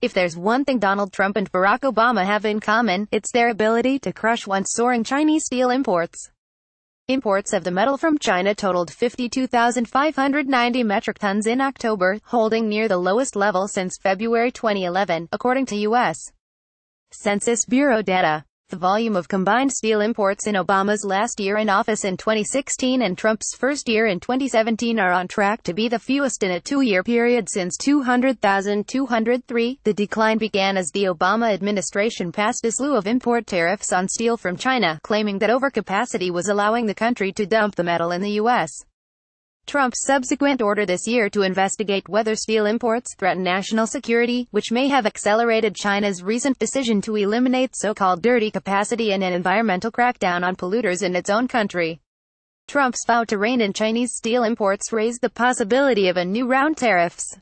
If there's one thing Donald Trump and Barack Obama have in common, it's their ability to crush once soaring Chinese steel imports. Imports of the metal from China totaled 52,590 metric tons in October, holding near the lowest level since February 2011, according to U.S. Census Bureau data. The volume of combined steel imports in Obama's last year in office in 2016 and Trump's first year in 2017 are on track to be the fewest in a two-year period since 200,203. The decline began as the Obama administration passed a slew of import tariffs on steel from China, claiming that overcapacity was allowing the country to dump the metal in the U.S. Trump's subsequent order this year to investigate whether steel imports threaten national security, which may have accelerated China's recent decision to eliminate so-called dirty capacity and an environmental crackdown on polluters in its own country. Trump's vow to rein in Chinese steel imports raised the possibility of a new round tariffs.